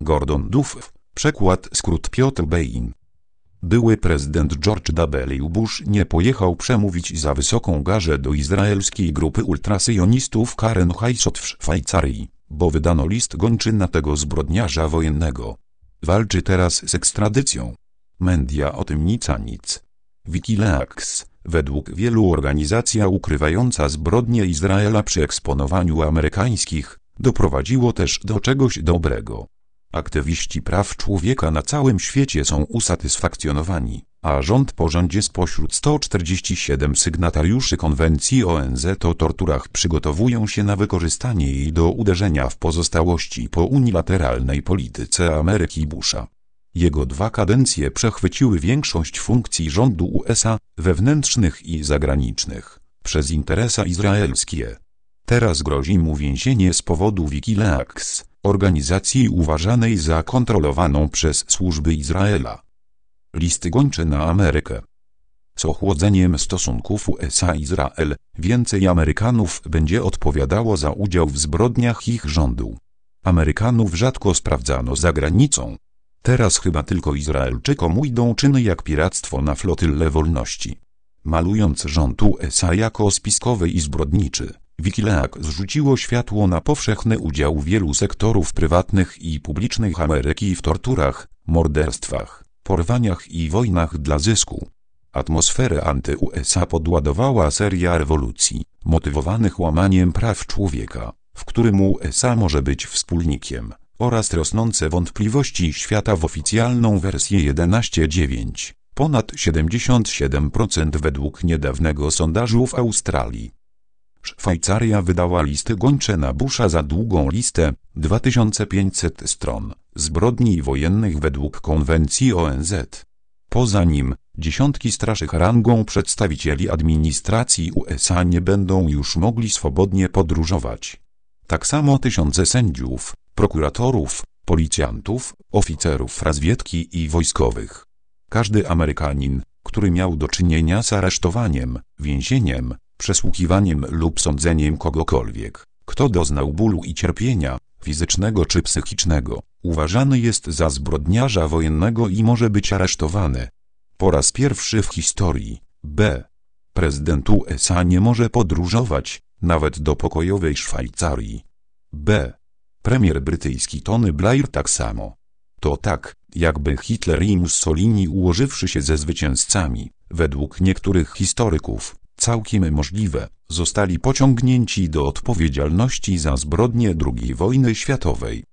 Gordon Duff, przekład skrót Piotr Bein. Były prezydent George W. Bush nie pojechał przemówić za wysoką garzę do izraelskiej grupy ultrasyjonistów Karen Heitzot w Szwajcarii, bo wydano list na tego zbrodniarza wojennego. Walczy teraz z ekstradycją. Media o tym a nic. Wikileaks, według wielu organizacja ukrywająca zbrodnie Izraela przy eksponowaniu amerykańskich, doprowadziło też do czegoś dobrego. Aktywiści praw człowieka na całym świecie są usatysfakcjonowani, a rząd po rządzie spośród 147 sygnatariuszy konwencji ONZ o torturach przygotowują się na wykorzystanie jej do uderzenia w pozostałości po unilateralnej polityce Ameryki Busha. Jego dwa kadencje przechwyciły większość funkcji rządu USA, wewnętrznych i zagranicznych, przez interesa izraelskie. Teraz grozi mu więzienie z powodu Wikileaks organizacji uważanej za kontrolowaną przez służby Izraela. Listy gończe na Amerykę. Z ochłodzeniem stosunków USA-Izrael, więcej Amerykanów będzie odpowiadało za udział w zbrodniach ich rządu. Amerykanów rzadko sprawdzano za granicą. Teraz chyba tylko Izraelczykom idą czyny jak piractwo na flotylle wolności. Malując rząd USA jako spiskowy i zbrodniczy, Wikileaks zrzuciło światło na powszechny udział wielu sektorów prywatnych i publicznych Ameryki w torturach, morderstwach, porwaniach i wojnach dla zysku. Atmosferę anty-USA podładowała seria rewolucji, motywowanych łamaniem praw człowieka, w którym USA może być wspólnikiem, oraz rosnące wątpliwości świata w oficjalną wersję 11.9, ponad 77% według niedawnego sondażu w Australii. Szwajcaria wydała listy gończe na Busha za długą listę, 2500 stron, zbrodni wojennych według konwencji ONZ. Poza nim, dziesiątki straszych rangą przedstawicieli administracji USA nie będą już mogli swobodnie podróżować. Tak samo tysiące sędziów, prokuratorów, policjantów, oficerów razwiedki i wojskowych. Każdy Amerykanin, który miał do czynienia z aresztowaniem, więzieniem, przesłuchiwaniem lub sądzeniem kogokolwiek, kto doznał bólu i cierpienia, fizycznego czy psychicznego, uważany jest za zbrodniarza wojennego i może być aresztowany. Po raz pierwszy w historii, b. Prezydent USA nie może podróżować, nawet do pokojowej Szwajcarii. b. Premier brytyjski Tony Blair tak samo. To tak, jakby Hitler i Mussolini ułożywszy się ze zwycięzcami, według niektórych historyków, całkiem możliwe, zostali pociągnięci do odpowiedzialności za zbrodnie II wojny światowej.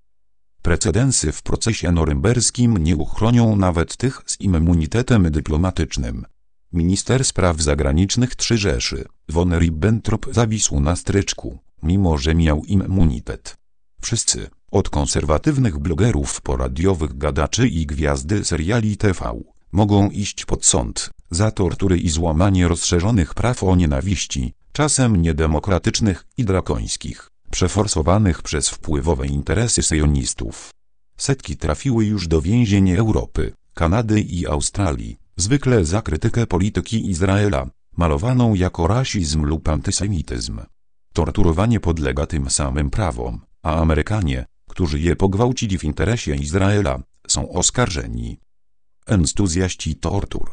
Precedensy w procesie norymberskim nie uchronią nawet tych z immunitetem dyplomatycznym. Minister Spraw Zagranicznych Trzy Rzeszy, von Ribbentrop zawisł na stryczku, mimo że miał immunitet. Wszyscy, od konserwatywnych blogerów po radiowych gadaczy i gwiazdy seriali TV, mogą iść pod sąd, za tortury i złamanie rozszerzonych praw o nienawiści, czasem niedemokratycznych i drakońskich, przeforsowanych przez wpływowe interesy syjonistów. Setki trafiły już do więzień Europy, Kanady i Australii, zwykle za krytykę polityki Izraela, malowaną jako rasizm lub antysemityzm. Torturowanie podlega tym samym prawom, a Amerykanie, którzy je pogwałcili w interesie Izraela, są oskarżeni. Entuzjaści tortur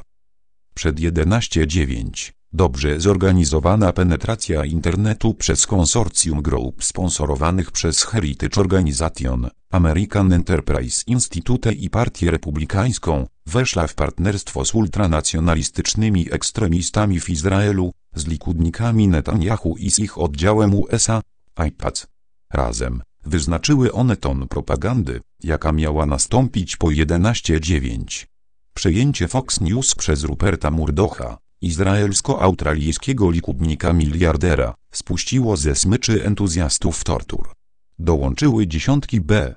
przed 11.9. Dobrze zorganizowana penetracja internetu przez konsorcjum grup sponsorowanych przez Heritage Organization, American Enterprise Institute i Partię Republikańską, weszła w partnerstwo z ultranacjonalistycznymi ekstremistami w Izraelu, z likudnikami Netanyahu i z ich oddziałem USA, iPads. Razem, wyznaczyły one ton propagandy, jaka miała nastąpić po 11.9. Przejęcie Fox News przez Ruperta Murdocha, izraelsko-australijskiego likubnika miliardera, spuściło ze smyczy entuzjastów tortur. Dołączyły dziesiątki B.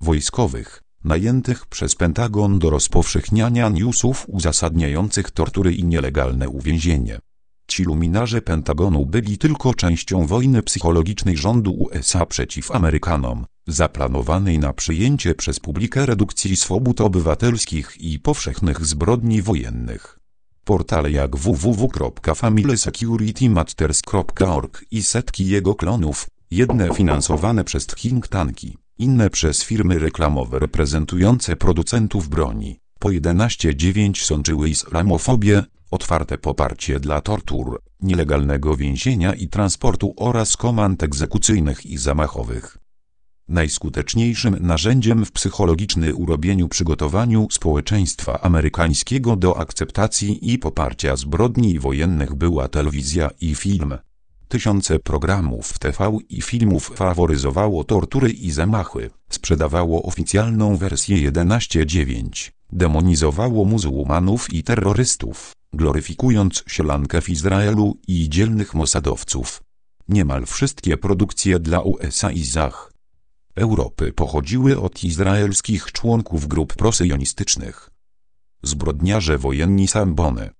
wojskowych, najętych przez Pentagon do rozpowszechniania newsów uzasadniających tortury i nielegalne uwięzienie. Ci luminarze Pentagonu byli tylko częścią wojny psychologicznej rządu USA przeciw Amerykanom, zaplanowanej na przyjęcie przez publikę redukcji swobód obywatelskich i powszechnych zbrodni wojennych. Portale jak www.familysecuritymatters.org i setki jego klonów, jedne finansowane przez think tanki, inne przez firmy reklamowe reprezentujące producentów broni, po 11.9 sączyły islamofobię, otwarte poparcie dla tortur, nielegalnego więzienia i transportu oraz komand egzekucyjnych i zamachowych. Najskuteczniejszym narzędziem w psychologicznym urobieniu przygotowaniu społeczeństwa amerykańskiego do akceptacji i poparcia zbrodni wojennych była telewizja i film. Tysiące programów TV i filmów faworyzowało tortury i zamachy, sprzedawało oficjalną wersję 11.9, demonizowało muzułmanów i terrorystów gloryfikując sielankę w Izraelu i dzielnych mosadowców. Niemal wszystkie produkcje dla USA i Zach Europy pochodziły od izraelskich członków grup prosyjonistycznych. Zbrodniarze wojenni Sambony.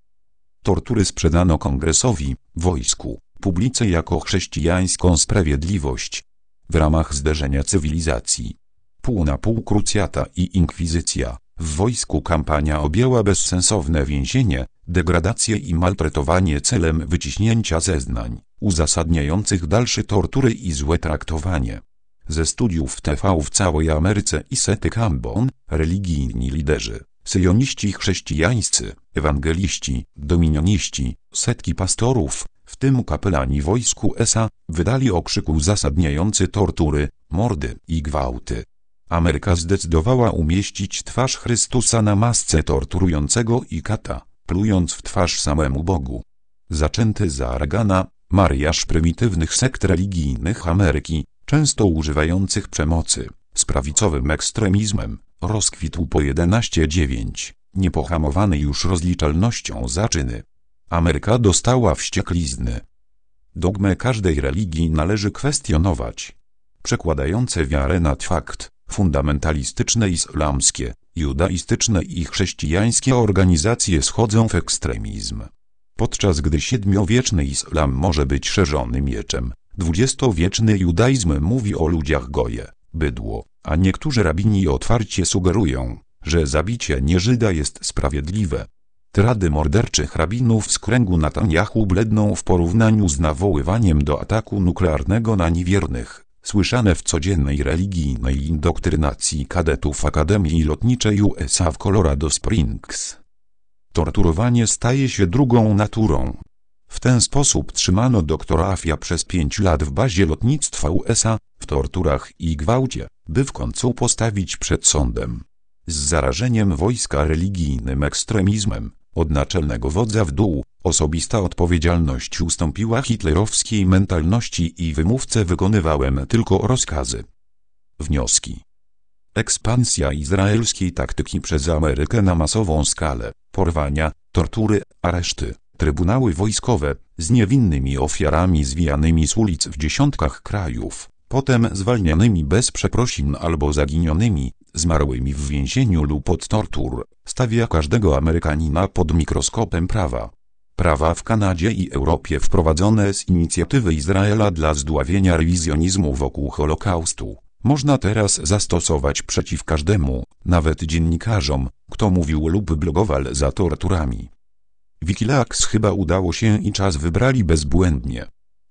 Tortury sprzedano kongresowi, wojsku, publicy jako chrześcijańską sprawiedliwość. W ramach zderzenia cywilizacji. Pół na pół krucjata i inkwizycja. W wojsku kampania objęła bezsensowne więzienie, degradację i maltretowanie celem wyciśnięcia zeznań, uzasadniających dalsze tortury i złe traktowanie. Ze studiów TV w całej Ameryce i Sety Cambon, religijni liderzy, syjoniści chrześcijańscy, ewangeliści, dominioniści, setki pastorów, w tym kapelani wojsku ESA, wydali okrzyk uzasadniający tortury, mordy i gwałty. Ameryka zdecydowała umieścić twarz Chrystusa na masce torturującego i kata, plując w twarz samemu Bogu. Zaczęty za Argana, mariaż prymitywnych sekt religijnych Ameryki, często używających przemocy, z prawicowym ekstremizmem, rozkwitł po 11.9, niepohamowany już rozliczalnością za czyny. Ameryka dostała wścieklizny. Dogmę każdej religii należy kwestionować. Przekładające wiarę nad fakt, fundamentalistyczne islamskie, judaistyczne i chrześcijańskie organizacje schodzą w ekstremizm. Podczas gdy siedmiowieczny islam może być szerzony mieczem, dwudziestowieczny judaizm mówi o ludziach goje, bydło, a niektórzy rabini otwarcie sugerują, że zabicie nieżyda jest sprawiedliwe. Trady morderczych rabinów z kręgu Netanyahu bledną w porównaniu z nawoływaniem do ataku nuklearnego na niewiernych słyszane w codziennej religijnej indoktrynacji kadetów Akademii Lotniczej USA w Colorado Springs. Torturowanie staje się drugą naturą. W ten sposób trzymano doktora Afia przez pięć lat w bazie lotnictwa USA, w torturach i gwałcie, by w końcu postawić przed sądem. Z zarażeniem wojska religijnym ekstremizmem, od naczelnego wodza w dół, Osobista odpowiedzialność ustąpiła hitlerowskiej mentalności i wymówce wykonywałem tylko rozkazy. Wnioski Ekspansja izraelskiej taktyki przez Amerykę na masową skalę, porwania, tortury, areszty, trybunały wojskowe, z niewinnymi ofiarami zwijanymi z ulic w dziesiątkach krajów, potem zwalnianymi bez przeprosin albo zaginionymi, zmarłymi w więzieniu lub od tortur, stawia każdego Amerykanina pod mikroskopem prawa prawa w Kanadzie i Europie wprowadzone z inicjatywy Izraela dla zdławienia rewizjonizmu wokół Holokaustu, można teraz zastosować przeciw każdemu, nawet dziennikarzom, kto mówił lub blogował za torturami. Wikileaks chyba udało się i czas wybrali bezbłędnie.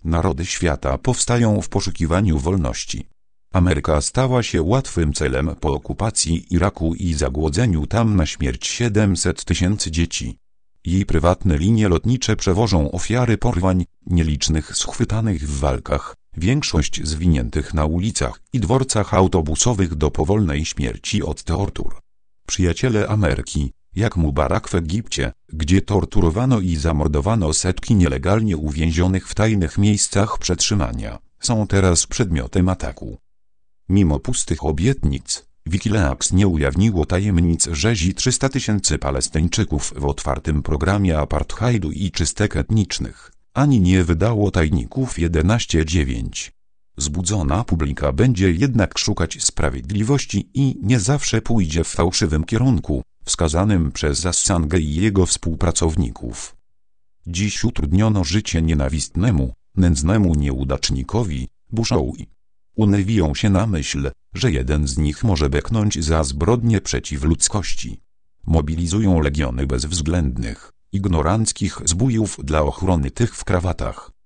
Narody świata powstają w poszukiwaniu wolności. Ameryka stała się łatwym celem po okupacji Iraku i zagłodzeniu tam na śmierć 700 tysięcy dzieci. Jej prywatne linie lotnicze przewożą ofiary porwań, nielicznych schwytanych w walkach, większość zwiniętych na ulicach i dworcach autobusowych do powolnej śmierci od tortur. Przyjaciele Ameryki, jak Mubarak w Egipcie, gdzie torturowano i zamordowano setki nielegalnie uwięzionych w tajnych miejscach przetrzymania, są teraz przedmiotem ataku. Mimo pustych obietnic, Wikileaks nie ujawniło tajemnic rzezi 300 tysięcy Palestyńczyków w otwartym programie apartheidu i czystek etnicznych, ani nie wydało tajników 11.9. Zbudzona publika będzie jednak szukać sprawiedliwości i nie zawsze pójdzie w fałszywym kierunku, wskazanym przez Assange i jego współpracowników. Dziś utrudniono życie nienawistnemu, nędznemu nieudacznikowi, Bushowi. Unywiją się na myśl, że jeden z nich może beknąć za zbrodnie przeciw ludzkości. Mobilizują legiony bezwzględnych, ignoranckich zbójów dla ochrony tych w krawatach.